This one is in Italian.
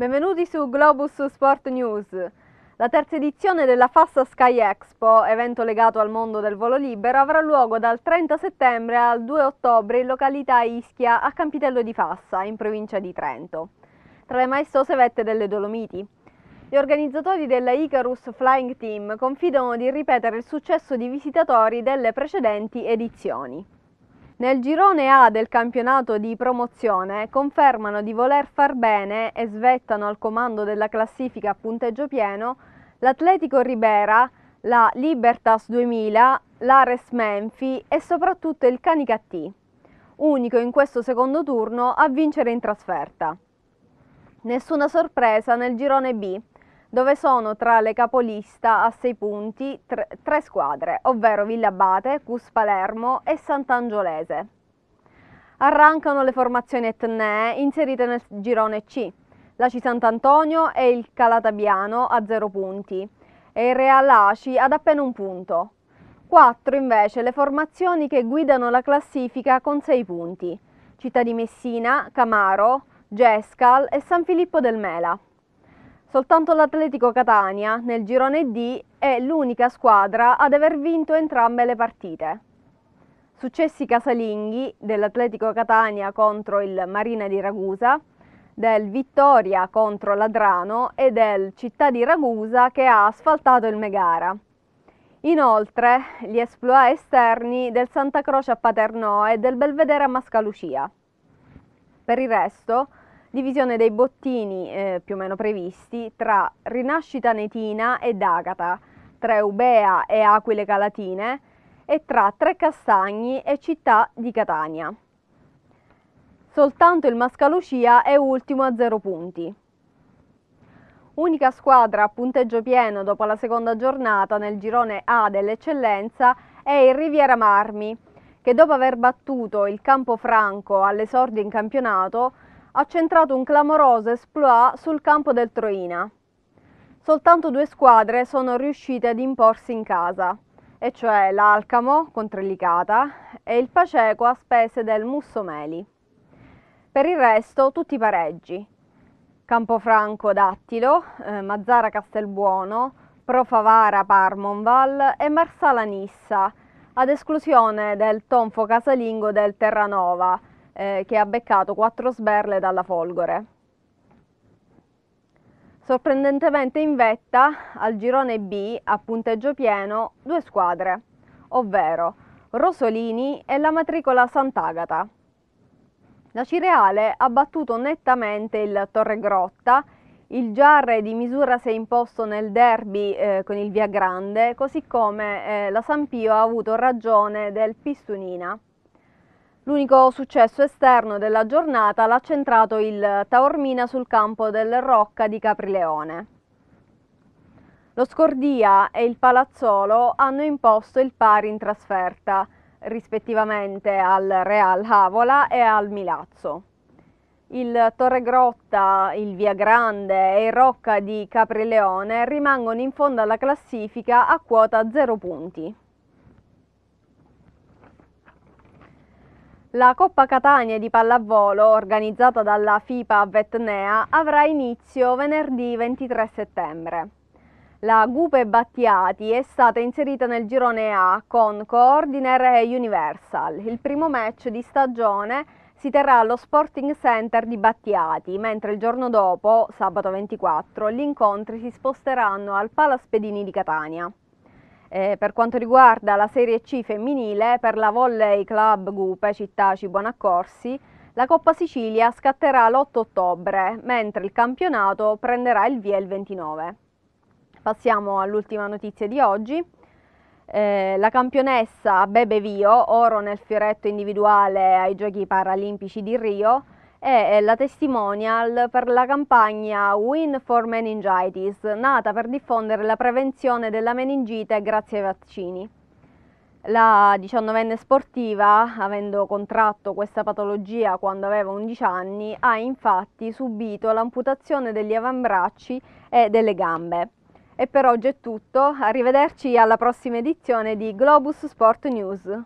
Benvenuti su Globus Sport News. La terza edizione della Fassa Sky Expo, evento legato al mondo del volo libero, avrà luogo dal 30 settembre al 2 ottobre in località Ischia a Campitello di Fassa, in provincia di Trento, tra le maestose vette delle Dolomiti. Gli organizzatori della Icarus Flying Team confidano di ripetere il successo di visitatori delle precedenti edizioni. Nel girone A del campionato di promozione confermano di voler far bene e svettano al comando della classifica a punteggio pieno l'Atletico Ribera, la Libertas 2000, l'Ares Menfi e soprattutto il Canicattì, unico in questo secondo turno a vincere in trasferta. Nessuna sorpresa nel girone B, dove sono tra le capolista a 6 punti tre, tre squadre, ovvero Villabate, Cus Palermo e Sant'Angiolese. Arrancano le formazioni etnee inserite nel girone C, l'Aci Sant'Antonio e il Calatabiano a 0 punti e il Real Aci ad appena un punto. Quattro invece le formazioni che guidano la classifica con 6 punti, Città di Messina, Camaro, Gescal e San Filippo del Mela. Soltanto l'Atletico Catania, nel girone D, è l'unica squadra ad aver vinto entrambe le partite. Successi casalinghi dell'Atletico Catania contro il Marina di Ragusa, del Vittoria contro l'Adrano e del Città di Ragusa che ha asfaltato il Megara. Inoltre gli esploa esterni del Santa Croce a Paternò e del Belvedere a Mascalucia. Per il resto, divisione dei bottini eh, più o meno previsti tra Rinascita Netina e Dagata, tra Eubea e Aquile Calatine e tra Tre Castagni e Città di Catania. Soltanto il Mascalucia è ultimo a 0 punti. Unica squadra a punteggio pieno dopo la seconda giornata nel girone A dell'eccellenza è il Riviera Marmi, che dopo aver battuto il Campo Franco all'esordio in campionato ha centrato un clamoroso esploit sul campo del Troina. Soltanto due squadre sono riuscite ad imporsi in casa, e cioè l'Alcamo con Trellicata e il Paceco a spese del Mussomeli. Per il resto tutti i pareggi. Campofranco d'Attilo, eh, Mazzara Castelbuono, Profavara Parmonval e Marsala Nissa, ad esclusione del tonfo casalingo del Terranova, eh, che ha beccato quattro sberle dalla folgore. Sorprendentemente in vetta al girone B a punteggio pieno due squadre, ovvero Rosolini e la matricola Sant'Agata. La Cireale ha battuto nettamente il Torre Grotta, il Giarre di misura si è imposto nel derby eh, con il Via Grande, così come eh, la Sampio ha avuto ragione del Pistunina. L'unico successo esterno della giornata l'ha centrato il Taormina sul campo del Rocca di Caprileone. Lo Scordia e il Palazzolo hanno imposto il pari in trasferta, rispettivamente al Real Havola e al Milazzo. Il Torre Grotta, il Via Grande e il Rocca di Caprileone rimangono in fondo alla classifica a quota 0 punti. La Coppa Catania di pallavolo, organizzata dalla FIPA Vetnea, avrà inizio venerdì 23 settembre. La Gupe Battiati è stata inserita nel girone A con Coordiner e Universal. Il primo match di stagione si terrà allo Sporting Center di Battiati, mentre il giorno dopo, sabato 24, gli incontri si sposteranno al Palaspedini di Catania. Eh, per quanto riguarda la Serie C femminile, per la Volley Club Gupe Città Cibonaccorsi, la Coppa Sicilia scatterà l'8 ottobre, mentre il campionato prenderà il via il 29. Passiamo all'ultima notizia di oggi. Eh, la campionessa Bebe Vio, oro nel fioretto individuale ai Giochi Paralimpici di Rio, è la testimonial per la campagna Win for Meningitis, nata per diffondere la prevenzione della meningite grazie ai vaccini. La diciannovenne sportiva, avendo contratto questa patologia quando aveva 11 anni, ha infatti subito l'amputazione degli avambracci e delle gambe. E per oggi è tutto, arrivederci alla prossima edizione di Globus Sport News.